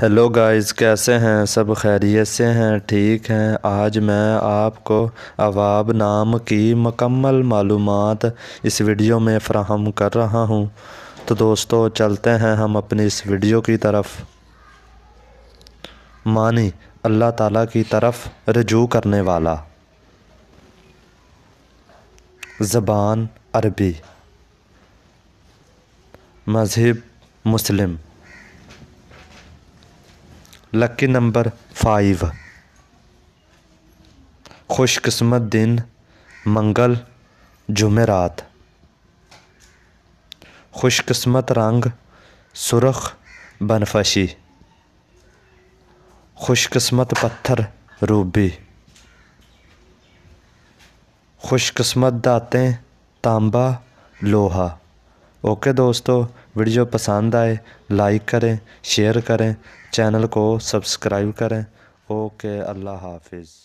hello guys कैसे हैं सब खैरियत से हैं ठीक हैं आज मैं आपको अवाब नाम की मकम्मल मालूम इस वीडियो में फ़राहम कर रहा हूं तो दोस्तों चलते हैं हम अपनी इस वीडियो की तरफ मानी अल्लाह ताला की तरफ रजू करने वाला ज़बान अरबी मज़हब मुस्लिम लकी नंबर फाइव खुशकस्मत दिन मंगल जुमेरात खुशकस्मत रंग सुरख बनफशी खुशकस्मत पत्थर रूबी खुशकस्मत दाते तांबा लोहा ओके दोस्तों वीडियो पसंद आए लाइक करें शेयर करें चैनल को सब्सक्राइब करें ओके अल्लाह हाफिज़